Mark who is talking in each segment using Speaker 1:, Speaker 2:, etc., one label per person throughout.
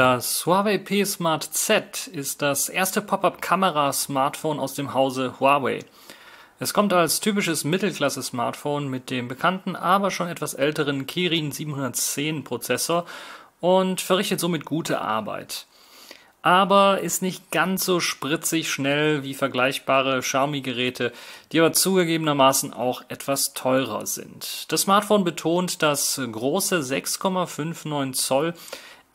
Speaker 1: Das Huawei P Smart Z ist das erste Pop-up-Kamera-Smartphone aus dem Hause Huawei. Es kommt als typisches Mittelklasse-Smartphone mit dem bekannten, aber schon etwas älteren Kirin 710 Prozessor und verrichtet somit gute Arbeit. Aber ist nicht ganz so spritzig schnell wie vergleichbare Xiaomi-Geräte, die aber zugegebenermaßen auch etwas teurer sind. Das Smartphone betont das große 6,59 Zoll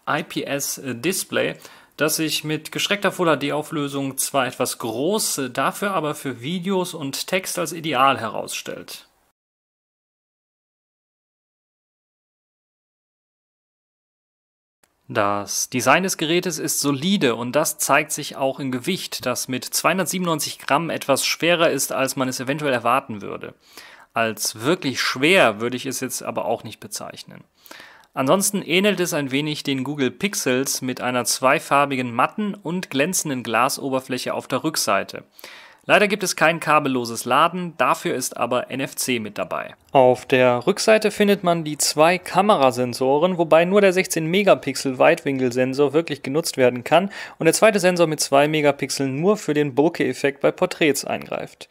Speaker 1: IPS äh, Display, das sich mit gestreckter Full HD Auflösung zwar etwas groß, äh, dafür aber für Videos und Text als ideal herausstellt. Das Design des Gerätes ist solide und das zeigt sich auch im Gewicht, das mit 297 Gramm etwas schwerer ist, als man es eventuell erwarten würde. Als wirklich schwer würde ich es jetzt aber auch nicht bezeichnen. Ansonsten ähnelt es ein wenig den Google Pixels mit einer zweifarbigen matten und glänzenden Glasoberfläche auf der Rückseite. Leider gibt es kein kabelloses Laden, dafür ist aber NFC mit dabei. Auf der Rückseite findet man die zwei Kamerasensoren, wobei nur der 16 Megapixel Weitwinkelsensor wirklich genutzt werden kann und der zweite Sensor mit 2 Megapixeln nur für den Bokeh-Effekt bei Porträts eingreift.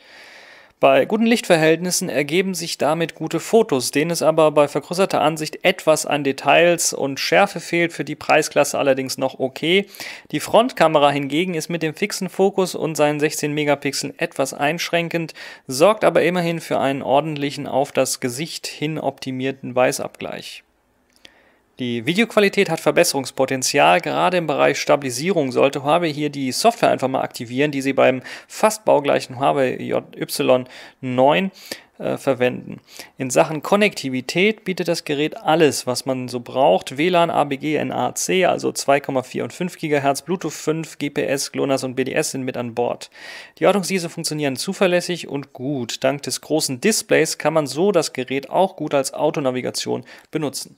Speaker 1: Bei guten Lichtverhältnissen ergeben sich damit gute Fotos, denen es aber bei vergrößerter Ansicht etwas an Details und Schärfe fehlt, für die Preisklasse allerdings noch okay. Die Frontkamera hingegen ist mit dem fixen Fokus und seinen 16 Megapixeln etwas einschränkend, sorgt aber immerhin für einen ordentlichen auf das Gesicht hin optimierten Weißabgleich. Die Videoqualität hat Verbesserungspotenzial. Gerade im Bereich Stabilisierung sollte Huawei hier die Software einfach mal aktivieren, die sie beim fast baugleichen Huawei JY9 äh, verwenden. In Sachen Konnektivität bietet das Gerät alles, was man so braucht. WLAN, ABG, NAC, also 2,4 und 5 GHz, Bluetooth 5, GPS, GLONASS und BDS sind mit an Bord. Die Ortungsdienste funktionieren zuverlässig und gut. Dank des großen Displays kann man so das Gerät auch gut als Autonavigation benutzen.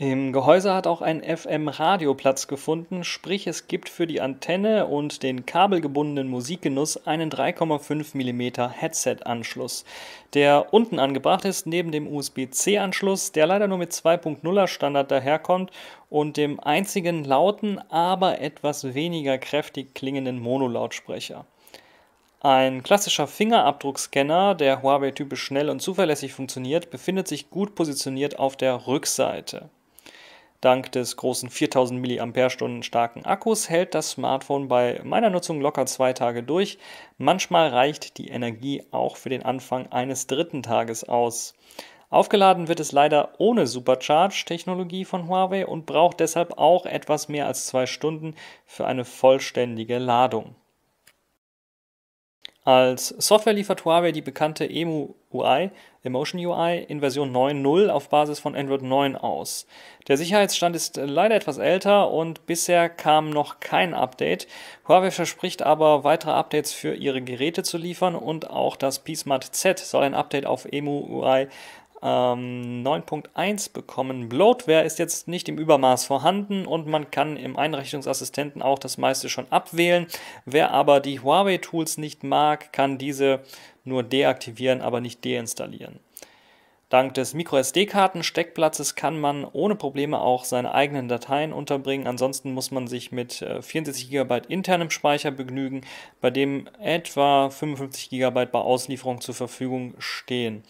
Speaker 1: Im Gehäuse hat auch ein FM-Radio Platz gefunden, sprich es gibt für die Antenne und den kabelgebundenen Musikgenuss einen 3,5 mm Headset-Anschluss, der unten angebracht ist neben dem USB-C-Anschluss, der leider nur mit 2.0er Standard daherkommt und dem einzigen lauten, aber etwas weniger kräftig klingenden Monolautsprecher. Ein klassischer Fingerabdruckscanner, der Huawei typisch schnell und zuverlässig funktioniert, befindet sich gut positioniert auf der Rückseite. Dank des großen 4000 mAh starken Akkus hält das Smartphone bei meiner Nutzung locker zwei Tage durch. Manchmal reicht die Energie auch für den Anfang eines dritten Tages aus. Aufgeladen wird es leider ohne Supercharge-Technologie von Huawei und braucht deshalb auch etwas mehr als zwei Stunden für eine vollständige Ladung. Als Software liefert Huawei die bekannte EMU UI, Emotion UI, in Version 9.0 auf Basis von Android 9 aus. Der Sicherheitsstand ist leider etwas älter und bisher kam noch kein Update. Huawei verspricht aber weitere Updates für ihre Geräte zu liefern und auch das P Smart Z soll ein Update auf EMU UI ähm, 9.1 bekommen. Bloatware ist jetzt nicht im Übermaß vorhanden und man kann im Einrichtungsassistenten auch das meiste schon abwählen. Wer aber die Huawei-Tools nicht mag, kann diese nur deaktivieren, aber nicht deinstallieren. Dank des MicroSD-Karten-Steckplatzes kann man ohne Probleme auch seine eigenen Dateien unterbringen. Ansonsten muss man sich mit 64 äh, GB internem Speicher begnügen, bei dem etwa 55 GB bei Auslieferung zur Verfügung stehen.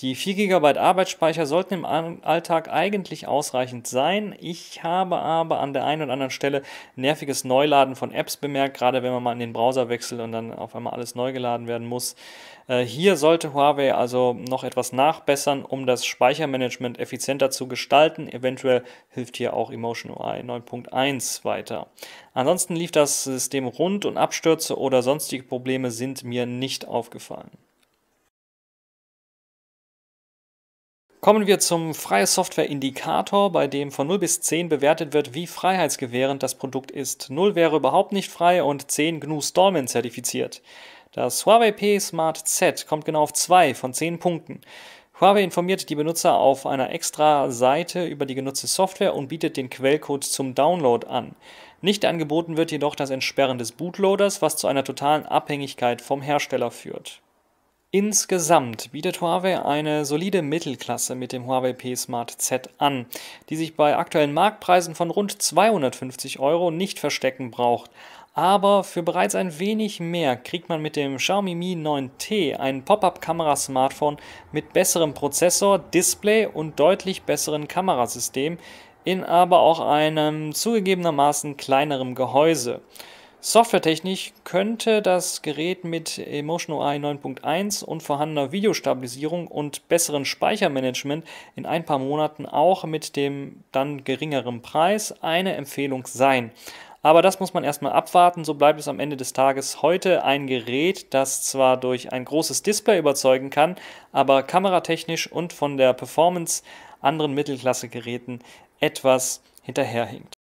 Speaker 1: Die 4 GB Arbeitsspeicher sollten im Alltag eigentlich ausreichend sein. Ich habe aber an der einen oder anderen Stelle nerviges Neuladen von Apps bemerkt, gerade wenn man mal in den Browser wechselt und dann auf einmal alles neu geladen werden muss. Äh, hier sollte Huawei also noch etwas nachbessern, um das Speichermanagement effizienter zu gestalten. Eventuell hilft hier auch Emotion UI 9.1 weiter. Ansonsten lief das System rund und Abstürze oder sonstige Probleme sind mir nicht aufgefallen. Kommen wir zum Freie Software Indikator, bei dem von 0 bis 10 bewertet wird, wie freiheitsgewährend das Produkt ist. 0 wäre überhaupt nicht frei und 10 GNU Stallman zertifiziert. Das Huawei P Smart Z kommt genau auf 2 von 10 Punkten. Huawei informiert die Benutzer auf einer extra Seite über die genutzte Software und bietet den Quellcode zum Download an. Nicht angeboten wird jedoch das Entsperren des Bootloaders, was zu einer totalen Abhängigkeit vom Hersteller führt. Insgesamt bietet Huawei eine solide Mittelklasse mit dem Huawei P Smart Z an, die sich bei aktuellen Marktpreisen von rund 250 Euro nicht verstecken braucht. Aber für bereits ein wenig mehr kriegt man mit dem Xiaomi Mi 9T ein Pop-up-Kamera-Smartphone mit besserem Prozessor, Display und deutlich besseren Kamerasystem, in aber auch einem zugegebenermaßen kleineren Gehäuse. Softwaretechnisch könnte das Gerät mit Emotion UI 9.1 und vorhandener Videostabilisierung und besserem Speichermanagement in ein paar Monaten auch mit dem dann geringeren Preis eine Empfehlung sein. Aber das muss man erstmal abwarten. So bleibt es am Ende des Tages heute ein Gerät, das zwar durch ein großes Display überzeugen kann, aber kameratechnisch und von der Performance anderen Mittelklassegeräten etwas hinterherhinkt.